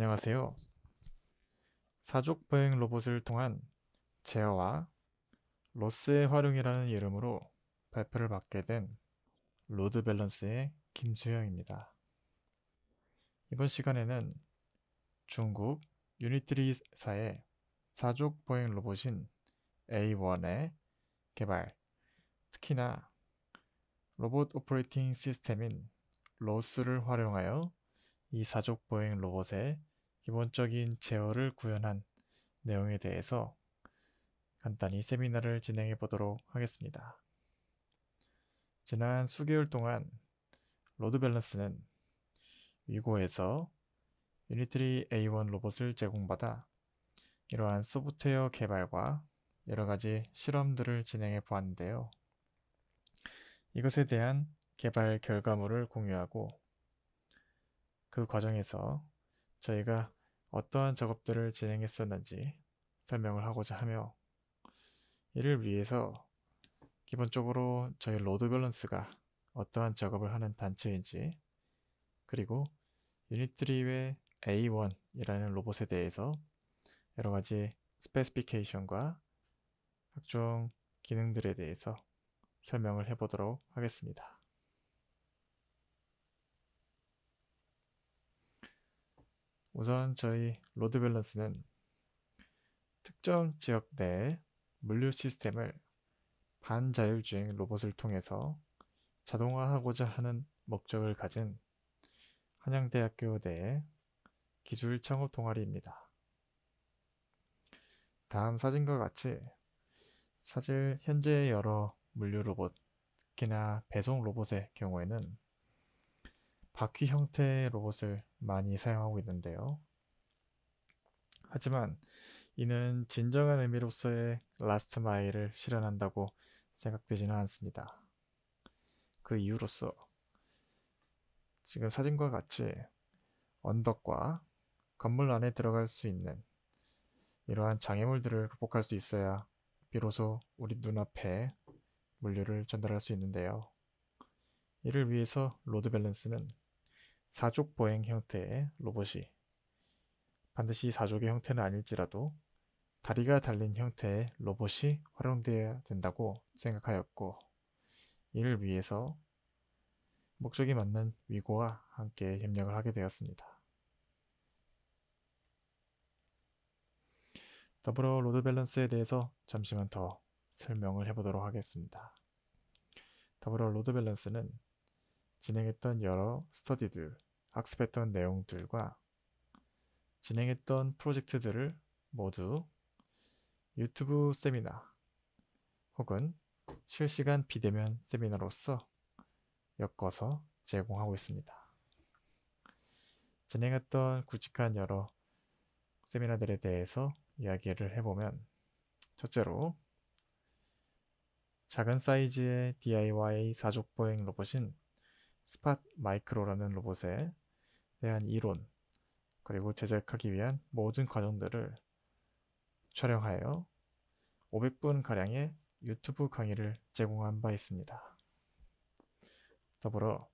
안녕하세요. 사족 보행 로봇을 통한 제어와 로스의 활용이라는 이름으로 발표를 받게 된 로드 밸런스의 김수영입니다. 이번 시간에는 중국 유니트리사의 사족 보행 로봇인 A1의 개발, 특히나 로봇 오퍼레이팅 시스템인 로스를 활용하여 이 사족 보행 로봇의 기본적인 제어를 구현한 내용에 대해서 간단히 세미나를 진행해 보도록 하겠습니다. 지난 수개월 동안 로드 밸런스는 위고에서 유니트리 A1 로봇을 제공받아 이러한 소프트웨어 개발과 여러가지 실험들을 진행해 보았는데요. 이것에 대한 개발 결과물을 공유하고 그 과정에서 저희가 어떠한 작업들을 진행했었는지 설명을 하고자 하며 이를 위해서 기본적으로 저희 로드 밸런스가 어떠한 작업을 하는 단체인지 그리고 유닛3의 A1이라는 로봇에 대해서 여러가지 스페시피케이션과 각종 기능들에 대해서 설명을 해보도록 하겠습니다. 우선 저희 로드 밸런스는 특정 지역 내 물류 시스템을 반자율주행 로봇을 통해서 자동화하고자 하는 목적을 가진 한양대학교 내 기술 창업 동아리입니다. 다음 사진과 같이 사실 현재 여러 물류 로봇, 기나 배송 로봇의 경우에는 바퀴 형태의 로봇을 많이 사용하고 있는데요. 하지만 이는 진정한 의미로서의 라스트 마일을 실현한다고 생각되지는 않습니다. 그 이유로서 지금 사진과 같이 언덕과 건물 안에 들어갈 수 있는 이러한 장애물들을 극복할 수 있어야 비로소 우리 눈앞에 물류를 전달할 수 있는데요. 이를 위해서 로드 밸런스는 사족 보행 형태의 로봇이 반드시 사족의 형태는 아닐지라도 다리가 달린 형태의 로봇이 활용되어야 된다고 생각하였고 이를 위해서 목적이 맞는 위고와 함께 협력을 하게 되었습니다. 더불어 로드 밸런스에 대해서 잠시만 더 설명을 해보도록 하겠습니다. 더불어 로드 밸런스는 진행했던 여러 스터디들, 학습했던 내용들과 진행했던 프로젝트들을 모두 유튜브 세미나 혹은 실시간 비대면 세미나로서 엮어서 제공하고 있습니다. 진행했던 굵직한 여러 세미나들에 대해서 이야기를 해보면 첫째로 작은 사이즈의 DIY 사족보행 로봇인 스팟 마이크로라는 로봇에 대한 이론 그리고 제작하기 위한 모든 과정들을 촬영하여 500분가량의 유튜브 강의를 제공한 바 있습니다. 더불어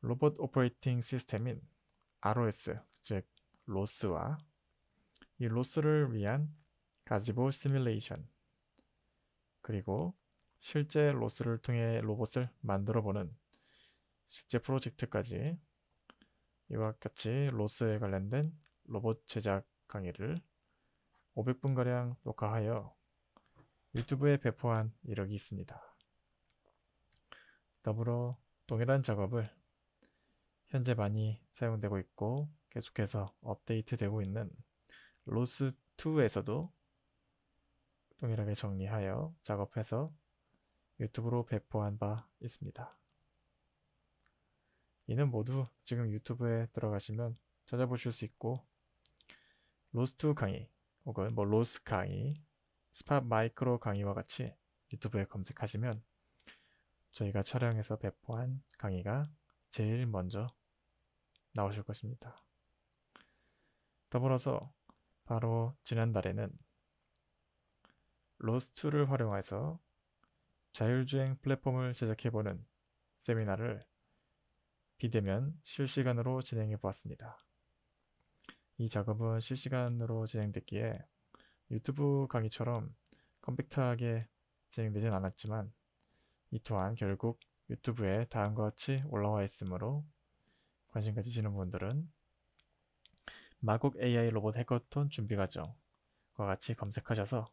로봇 오퍼레이팅 시스템인 ROS, 즉 로스와 이 로스를 위한 가지보 시뮬레이션 그리고 실제 로스를 통해 로봇을 만들어보는 실제 프로젝트까지 이와 같이 로스에 관련된 로봇 제작 강의를 500분가량 녹화하여 유튜브에 배포한 이력이 있습니다. 더불어 동일한 작업을 현재 많이 사용되고 있고 계속해서 업데이트되고 있는 로스2에서도 동일하게 정리하여 작업해서 유튜브로 배포한 바 있습니다. 이는 모두 지금 유튜브에 들어가시면 찾아보실 수 있고 로스트 강의 혹은 뭐 로스 강의, 스팟 마이크로 강의와 같이 유튜브에 검색하시면 저희가 촬영해서 배포한 강의가 제일 먼저 나오실 것입니다. 더불어서 바로 지난달에는 로스트를 활용해서 자율주행 플랫폼을 제작해보는 세미나를 비대면 실시간으로 진행해 보았습니다. 이 작업은 실시간으로 진행됐기에 유튜브 강의처럼 컴팩트하게 진행되진 않았지만 이 또한 결국 유튜브에 다음과 같이 올라와 있으므로 관심 가지시는 분들은 마곡 AI 로봇 해커톤 준비 과정과 같이 검색하셔서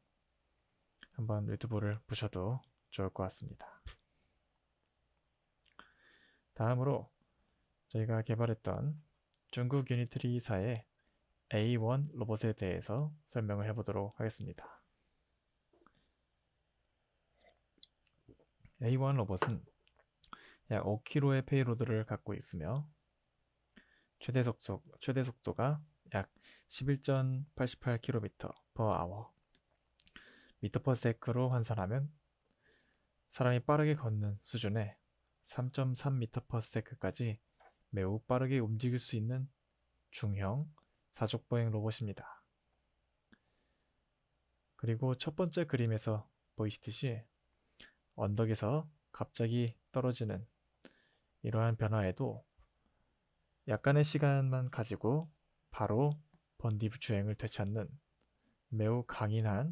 한번 유튜브를 보셔도 좋을 것 같습니다. 다음으로 저희가 개발했던 중국 유니트리 4의 A1 로봇에 대해서 설명을 해보도록 하겠습니다. A1 로봇은 약 5kg의 페이로드를 갖고 있으며 최대 속도 최대 속도가 약 11.88km h 미터 퍼 세크로 환산하면 사람이 빠르게 걷는 수준의 3.3m/s까지 매우 빠르게 움직일 수 있는 중형 사족보행 로봇입니다. 그리고 첫 번째 그림에서 보이시듯이 언덕에서 갑자기 떨어지는 이러한 변화에도 약간의 시간만 가지고 바로 번디브 주행을 되찾는 매우 강인한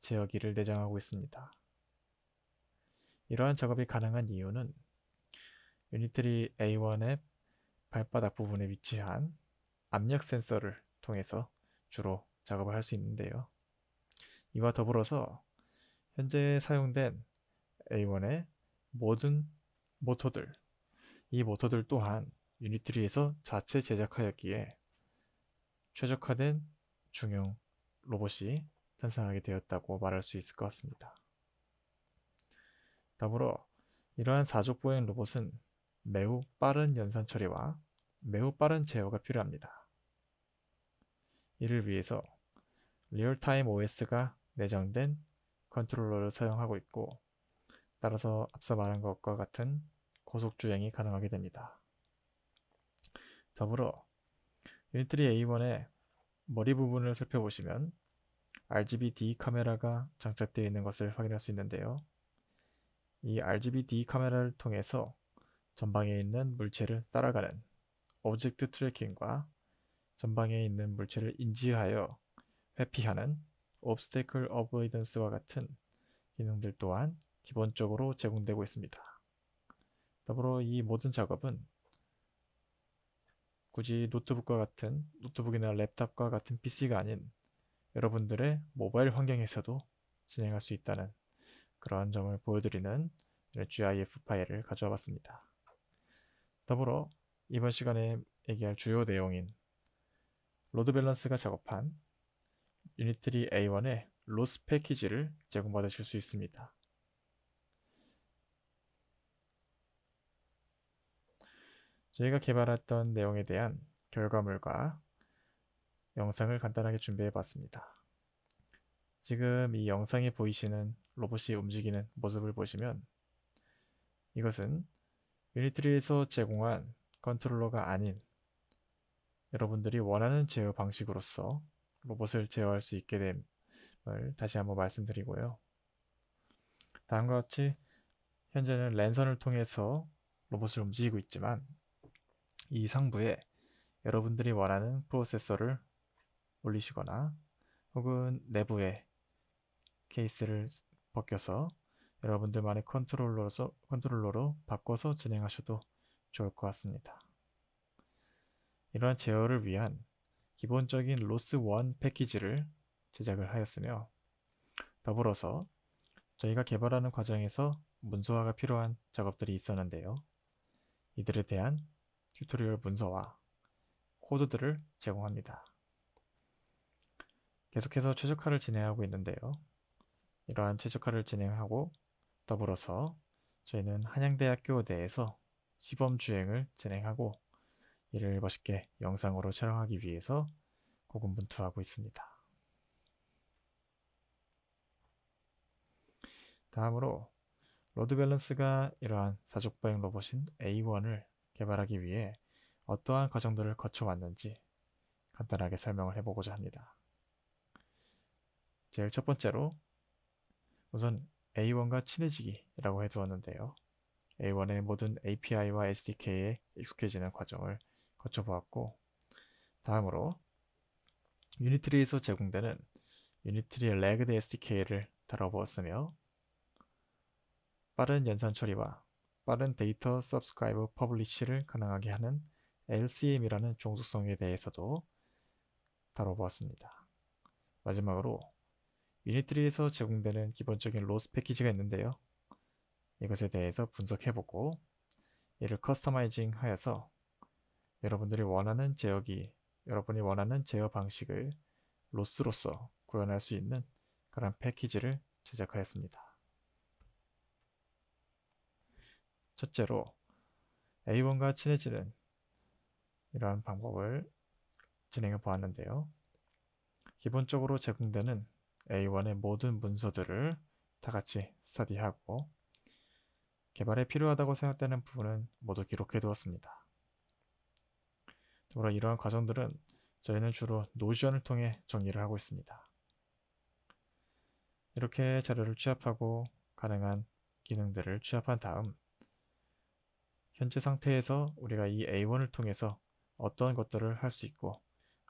제어기를 내장하고 있습니다. 이러한 작업이 가능한 이유는 유니트리 A1의 발바닥 부분에 위치한 압력 센서를 통해서 주로 작업을 할 수 있는데요. 이와 더불어서 현재 사용된 A1의 모든 모터들 이 모터들 또한 유니트리에서 자체 제작하였기에 최적화된 중형 로봇이 탄생하게 되었다고 말할 수 있을 것 같습니다. 더불어 이러한 사족보행 로봇은 매우 빠른 연산 처리와 매우 빠른 제어가 필요합니다. 이를 위해서 리얼타임 OS가 내장된 컨트롤러를 사용하고 있고 따라서 앞서 말한 것과 같은 고속주행이 가능하게 됩니다. 더불어 유니트리 A1의 머리 부분을 살펴보시면 RGB D 카메라가 장착되어 있는 것을 확인할 수 있는데요. 이 RGBD 카메라를 통해서 전방에 있는 물체를 따라가는 오브젝트 트래킹과 전방에 있는 물체를 인지하여 회피하는 Obstacle Avoidance와 같은 기능들 또한 기본적으로 제공되고 있습니다. 더불어 이 모든 작업은 굳이 노트북과 같은 노트북이나 랩탑과 같은 PC가 아닌 여러분들의 모바일 환경에서도 진행할 수 있다는 그러한 점을 보여드리는 GIF 파일을 가져와 봤습니다. 더불어 이번 시간에 얘기할 주요 내용인 로드 밸런스가 작업한 유니트리 A1의 로스 패키지를 제공받으실 수 있습니다. 저희가 개발했던 내용에 대한 결과물과 영상을 간단하게 준비해 봤습니다. 지금 이 영상에 보이시는 로봇이 움직이는 모습을 보시면 이것은 유니트리에서 제공한 컨트롤러가 아닌 여러분들이 원하는 제어 방식으로서 로봇을 제어할 수 있게 됨을 다시 한번 말씀드리고요. 다음과 같이 현재는 랜선을 통해서 로봇을 움직이고 있지만 이 상부에 여러분들이 원하는 프로세서를 올리시거나 혹은 내부에 케이스를 벗겨서 여러분들만의 컨트롤러로서, 컨트롤러로 바꿔서 진행하셔도 좋을 것 같습니다. 이러한 제어를 위한 기본적인 로스원 패키지를 제작을 하였으며 더불어서 저희가 개발하는 과정에서 문서화가 필요한 작업들이 있었는데요. 이들에 대한 튜토리얼 문서와 코드들을 제공합니다. 계속해서 최적화를 진행하고 있는데요. 이러한 최적화를 진행하고 더불어서 저희는 한양대학교 내에서 시범주행을 진행하고 이를 멋있게 영상으로 촬영하기 위해서 고군분투하고 있습니다. 다음으로 로드 밸런스가 이러한 사족보행 로봇인 A1을 개발하기 위해 어떠한 과정들을 거쳐왔는지 간단하게 설명을 해보고자 합니다. 제일 첫 번째로 우선 A1과 친해지기라고 해두었는데요. A1의 모든 API와 SDK에 익숙해지는 과정을 거쳐보았고 다음으로 유니트리에서 제공되는 유니트리 의 레그드 SDK를 다뤄보았으며 빠른 연산 처리와 빠른 데이터 서브스크라이브 퍼블리시를 가능하게 하는 LCM이라는 종속성에 대해서도 다뤄보았습니다. 마지막으로 유니트리에서 제공되는 기본적인 로스 패키지가 있는데요. 이것에 대해서 분석해보고 이를 커스터마이징 하여서 여러분들이 원하는 제어기, 여러분이 원하는 제어 방식을 로스로서 구현할 수 있는 그런 패키지를 제작하였습니다. 첫째로 A1과 친해지는 이러한 방법을 진행해 보았는데요. 기본적으로 제공되는 A1의 모든 문서들을 다 같이 스터디하고 개발에 필요하다고 생각되는 부분은 모두 기록해 두었습니다. 물론 이러한 과정들은 저희는 주로 노션을 통해 정리를 하고 있습니다. 이렇게 자료를 취합하고 가능한 기능들을 취합한 다음 현재 상태에서 우리가 이 A1을 통해서 어떤 것들을 할 수 있고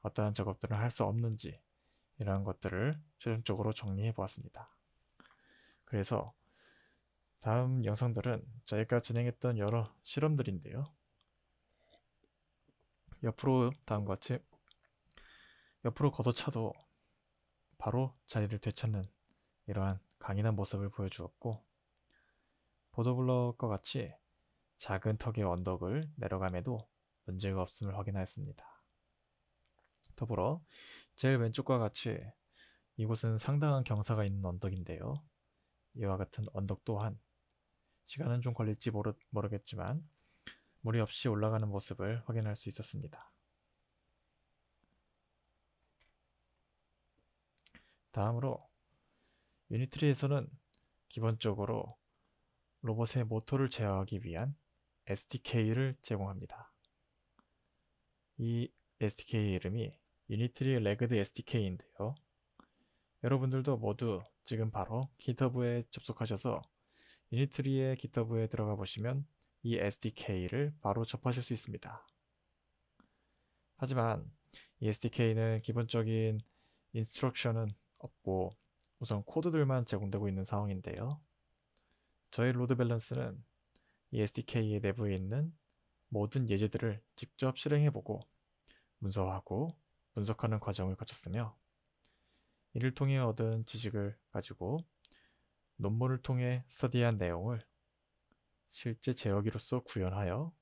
어떠한 작업들을 할 수 없는지 이러한 것들을 최종적으로 정리해 보았습니다. 그래서 다음 영상들은 저희가 진행했던 여러 실험들인데요. 옆으로 다음과 같이 옆으로 걷어차도 바로 자리를 되찾는 이러한 강인한 모습을 보여주었고 보도블럭과 같이 작은 턱의 언덕을 내려감에도 문제가 없음을 확인하였습니다. 더불어 제일 왼쪽과 같이 이곳은 상당한 경사가 있는 언덕인데요. 이와 같은 언덕 또한 시간은 좀 걸릴지 모르, 모르겠지만 무리 없이 올라가는 모습을 확인할 수 있었습니다. 다음으로 유니트리에서는 기본적으로 로봇의 모터를 제어하기 위한 SDK를 제공합니다. 이 SDK의 이름이 유니트리 레그드 SDK인데요. 여러분들도 모두 지금 바로 g i t h u b 에 접속하셔서 유니트리의 g i t h u b 에 들어가 보시면 이 SDK를 바로 접하실 수 있습니다. 하지만 이 SDK는 기본적인 인스트럭션은 없고 우선 코드들만 제공되고 있는 상황인데요. 저희 로드 밸런스는 이 SDK의 내부에 있는 모든 예제들을 직접 실행해보고 문서화하고 분석하는 과정을 거쳤으며 이를 통해 얻은 지식을 가지고 논문을 통해 스터디한 내용을 실제 제어기로서 구현하여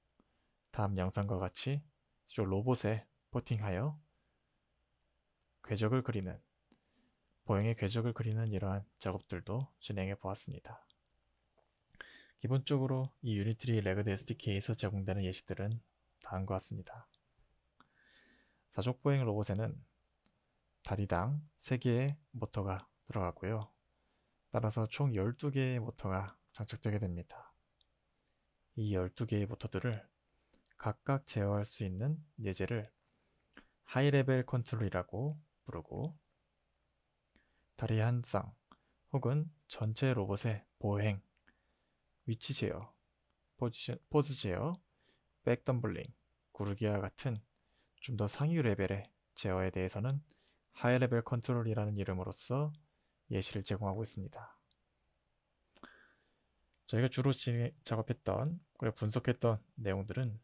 다음 영상과 같이 로봇에 포팅하여 궤적을 그리는 보행의 궤적을 그리는 이러한 작업들도 진행해 보았습니다. 기본적으로 이 유니트리 레그드 SDK에서 제공되는 예시들은 다음과 같습니다. 사족보행 로봇에는 다리당 3개의 모터가 들어갔고요 따라서 총 12개의 모터가 장착되게 됩니다. 이 12개의 모터들을 각각 제어할 수 있는 예제를 하이레벨 컨트롤이라고 부르고 다리 한 쌍 혹은 전체 로봇의 보행, 위치 제어, 포지션, 포즈 제어, 백덤블링, 구르기와 같은 좀더 상위 레벨의 제어에 대해서는 하이 레벨 컨트롤이라는 이름으로써 예시를 제공하고 있습니다. 저희가 주로 진행, 작업했던 그리고 분석했던 내용들은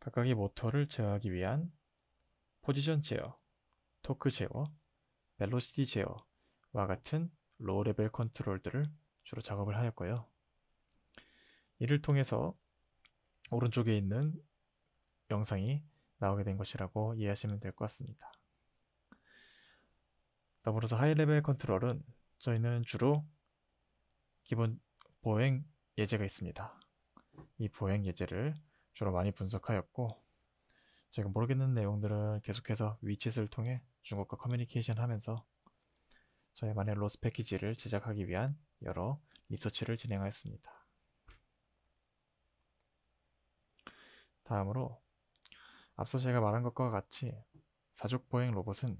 각각의 모터를 제어하기 위한 포지션 제어, 토크 제어, 벨로시티 제어와 같은 로우 레벨 컨트롤들을 주로 작업을 하였고요. 이를 통해서 오른쪽에 있는 영상이 나오게 된 것이라고 이해하시면 될 것 같습니다. 더불어서 하이레벨 컨트롤은 저희는 주로 기본 보행 예제가 있습니다. 이 보행 예제를 주로 많이 분석하였고 제가 모르겠는 내용들을 계속해서 위챗을 통해 중국과 커뮤니케이션 하면서 저희만의 로스 패키지를 제작하기 위한 여러 리서치를 진행하였습니다. 다음으로 앞서 제가 말한 것과 같이 사족보행 로봇은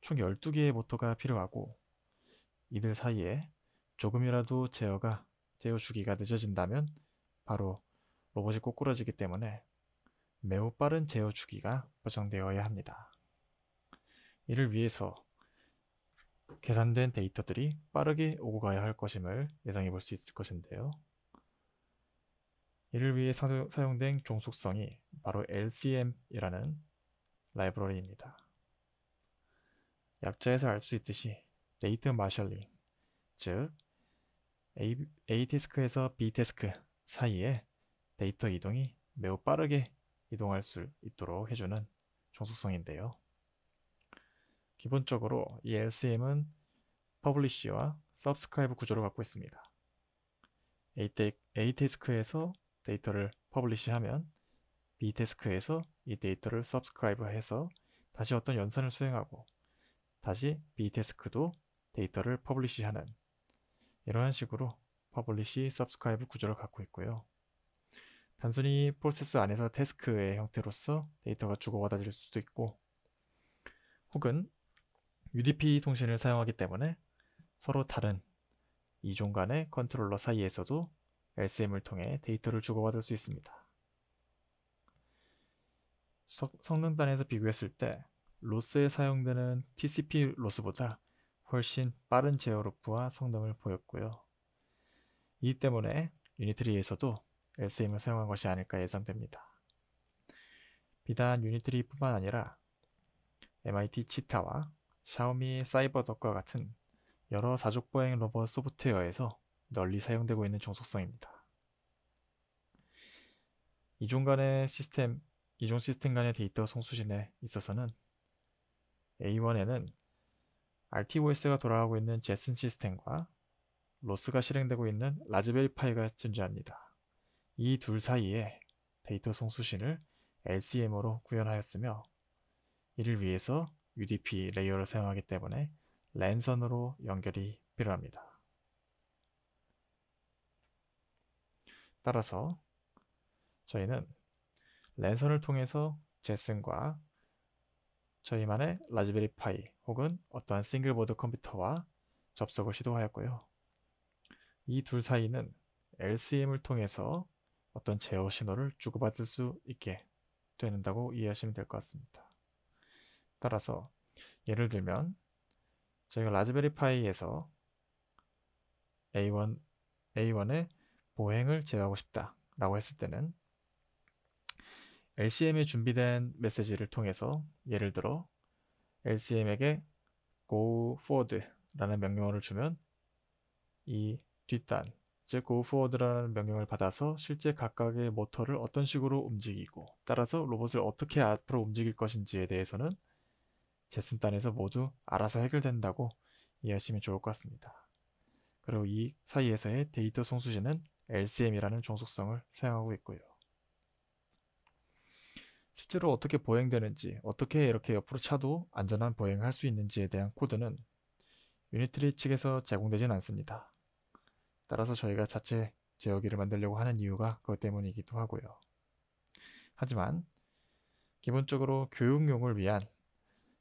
총 12개의 모터가 필요하고 이들 사이에 조금이라도 제어가 제어 주기가 늦어진다면 바로 로봇이 꼬꾸라지기 때문에 매우 빠른 제어 주기가 보장되어야 합니다. 이를 위해서 계산된 데이터들이 빠르게 오고 가야 할 것임을 예상해 볼 수 있을 것인데요. 이를 위해 사용된 종속성이 바로 LCM이라는 라이브러리입니다. 약자에서 알 수 있듯이 데이터 마셜링, 즉 A, A 태스크에서 B 태스크 사이에 데이터 이동이 매우 빠르게 이동할 수 있도록 해주는 종속성인데요. 기본적으로 이 LCM은 퍼블리시와 서브스크라이브 구조를 갖고 있습니다. A 태스크에서 데이터를 퍼블리시하면 B 테스크에서이 데이터를 서브스 s c r i 해서 다시 어떤 연산을 수행하고 다시 B 테스크도 데이터를 퍼블리시 하는 이러한 식으로 퍼블리시 서브스 s c r i 구조를 갖고 있고요. 단순히 프로세스 안에서 태스크의 형태로서 데이터가 주고받아질 수도 있고 혹은 UDP 통신을 사용하기 때문에 서로 다른 이종 간의 컨트롤러 사이에서도 LCM을 통해 데이터를 주고받을 수 있습니다. 성능 단에서 비교했을 때 로스에 사용되는 TCP 로스보다 훨씬 빠른 제어 로프와 성능을 보였고요. 이 때문에 유니트리에서도 l c m 을 사용한 것이 아닐까 예상됩니다. 비단 유니트리뿐만 아니라 MIT 치타와 샤오미 사이버덕과 같은 여러 사족보행 로봇 소프트웨어에서 널리 사용되고 있는 종속성입니다. 이중간의 시스템 이종 시스템 간의 데이터 송수신에 있어서는 A1에는 RTOS가 돌아가고 있는 제슨 시스템과 로스가 실행되고 있는 라즈베리 파이가 존재합니다. 이 둘 사이에 데이터 송수신을 LCM으로 구현하였으며 이를 위해서 UDP 레이어를 사용하기 때문에 랜선으로 연결이 필요합니다. 따라서 저희는 랜선을 통해서 제슨과 저희만의 라즈베리 파이 혹은 어떠한 싱글보드 컴퓨터와 접속을 시도하였고요. 이 둘 사이는 LCM을 통해서 어떤 제어 신호를 주고받을 수 있게 된다고 이해하시면 될 것 같습니다. 따라서 예를 들면 저희가 라즈베리 파이에서 A1, A1의 보행을 제어하고 싶다라고 했을 때는 LCM에 준비된 메시지를 통해서 예를 들어 LCM에게 go forward라는 명령어를 주면 이 뒷단, 즉 go forward라는 명령을 받아서 실제 각각의 모터를 어떤 식으로 움직이고 따라서 로봇을 어떻게 앞으로 움직일 것인지에 대해서는 제슨단에서 모두 알아서 해결된다고 이해하시면 좋을 것 같습니다. 그리고 이 사이에서의 데이터 송수신은 LCM이라는 종속성을 사용하고 있고요. 실제로 어떻게 보행되는지, 어떻게 이렇게 옆으로 차도 안전한 보행을 할 수 있는지에 대한 코드는 유니트리 측에서 제공되진 않습니다. 따라서 저희가 자체 제어기를 만들려고 하는 이유가 그것 때문이기도 하고요. 하지만 기본적으로 교육용을 위한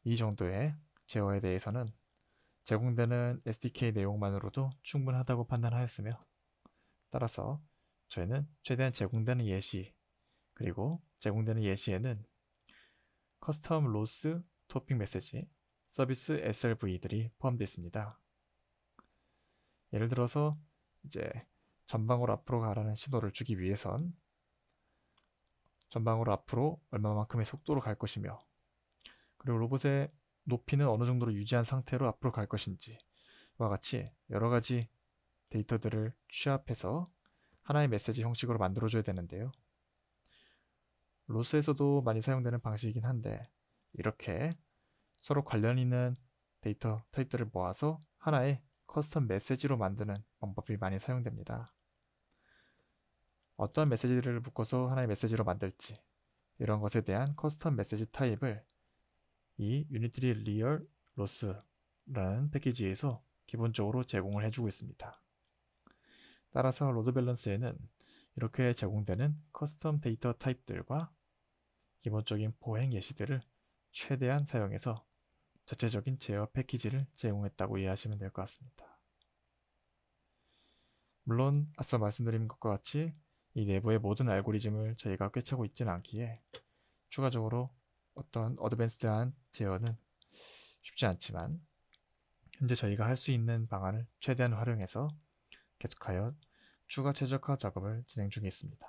이 정도의 제어에 대해서는 제공되는 SDK 내용만으로도 충분하다고 판단하였으며 따라서 저희는 최대한 제공되는 예시 그리고 제공되는 예시에는 커스텀 로스 토핑 메시지, 서비스 SLV들이 포함되어 있습니다. 예를 들어서 이제 전방으로 앞으로 가라는 신호를 주기 위해선 전방으로 앞으로 얼마만큼의 속도로 갈 것이며 그리고 로봇의 높이는 어느 정도로 유지한 상태로 앞으로 갈 것인지와 같이 여러 가지 데이터들을 취합해서 하나의 메시지 형식으로 만들어줘야 되는데요. 로스에서도 많이 사용되는 방식이긴 한데 이렇게 서로 관련 있는 데이터 타입들을 모아서 하나의 커스텀 메시지로 만드는 방법이 많이 사용됩니다. 어떠한 메시지를 묶어서 하나의 메시지로 만들지 이런 것에 대한 커스텀 메시지 타입을 이 유니트리 리얼 로스라는 패키지에서 기본적으로 제공을 해주고 있습니다. 따라서 로드 밸런스에는 이렇게 제공되는 커스텀 데이터 타입들과 기본적인 보행 예시들을 최대한 사용해서 자체적인 제어 패키지를 제공했다고 이해하시면 될 것 같습니다. 물론 앞서 말씀드린 것과 같이 이 내부의 모든 알고리즘을 저희가 꿰차고 있지는 않기에 추가적으로 어떤 어드밴스드한 제어는 쉽지 않지만 현재 저희가 할 수 있는 방안을 최대한 활용해서 계속하여 추가 최적화 작업을 진행 중에 있습니다.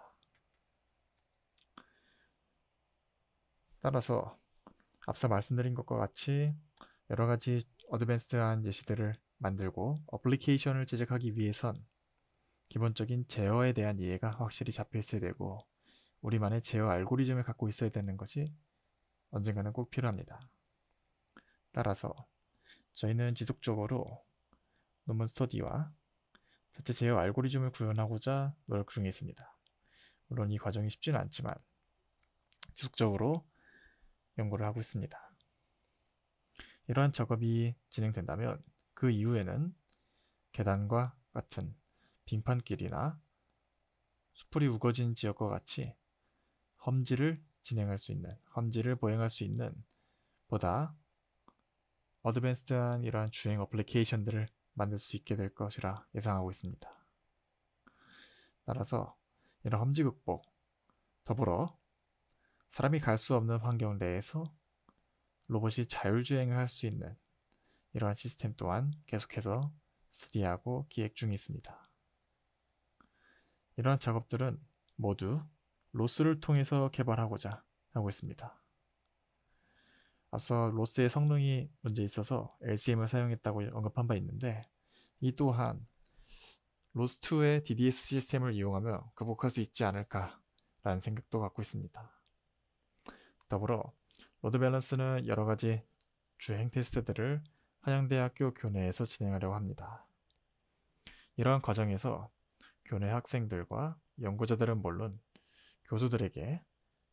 따라서 앞서 말씀드린 것과 같이 여러 가지 어드밴스드한 예시들을 만들고 어플리케이션을 제작하기 위해선 기본적인 제어에 대한 이해가 확실히 잡혀 있어야 되고 우리만의 제어 알고리즘을 갖고 있어야 되는 것이 언젠가는 꼭 필요합니다. 따라서 저희는 지속적으로 논문 스터디와 자체 제어 알고리즘을 구현하고자 노력 중에 있습니다. 물론 이 과정이 쉽지는 않지만 지속적으로 연구를 하고 있습니다. 이러한 작업이 진행된다면 그 이후에는 계단과 같은 빙판길이나 수풀이 우거진 지역과 같이 험지를 진행할 수 있는, 험지를 보행할 수 있는 보다 어드밴스드한 이러한 주행 어플리케이션들을 만들 수 있게 될 것이라 예상하고 있습니다. 따라서 이런 험지 극복, 더불어 사람이 갈 수 없는 환경 내에서 로봇이 자율주행을 할 수 있는 이러한 시스템 또한 계속해서 스디하고 기획 중에 있습니다. 이러한 작업들은 모두 로스를 통해서 개발하고자 하고 있습니다. 앞서 로스의 성능이 문제 있어서 LCM을 사용했다고 언급한 바 있는데 이 또한 로스2의 DDS 시스템을 이용하며 극복할 수 있지 않을까라는 생각도 갖고 있습니다. 더불어 로드 밸런스는 여러 가지 주행 테스트들을 한양대학교 교내에서 진행하려고 합니다. 이러한 과정에서 교내 학생들과 연구자들은 물론 교수들에게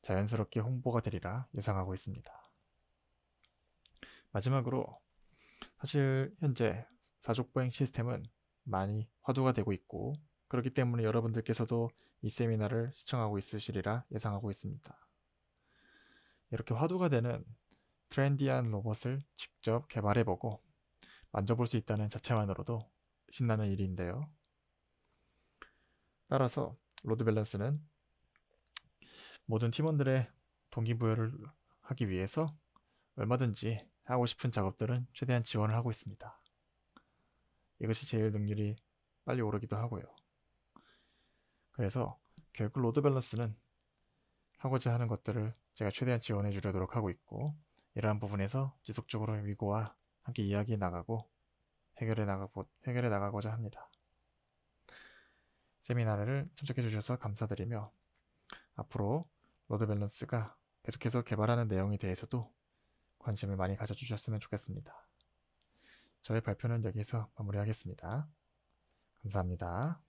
자연스럽게 홍보가 되리라 예상하고 있습니다. 마지막으로 사실 현재 사족보행 시스템은 많이 화두가 되고 있고 그렇기 때문에 여러분들께서도 이 세미나를 시청하고 있으시리라 예상하고 있습니다. 이렇게 화두가 되는 트렌디한 로봇을 직접 개발해보고 만져볼 수 있다는 자체만으로도 신나는 일인데요. 따라서 로드 밸런스는 모든 팀원들의 동기부여를 하기 위해서 얼마든지 하고 싶은 작업들은 최대한 지원을 하고 있습니다. 이것이 제일 능률이 빨리 오르기도 하고요. 그래서 결국 로드 밸런스는 하고자 하는 것들을 제가 최대한 지원해 주려도록 하고 있고 이러한 부분에서 지속적으로 위고와 함께 이야기해 나가고 해결해 나가고 해결해 나가고자 합니다. 세미나를 참석해 주셔서 감사드리며 앞으로 로드 밸런스가 계속해서 개발하는 내용에 대해서도 관심을 많이 가져주셨으면 좋겠습니다. 저의 발표는 여기서 마무리하겠습니다. 감사합니다.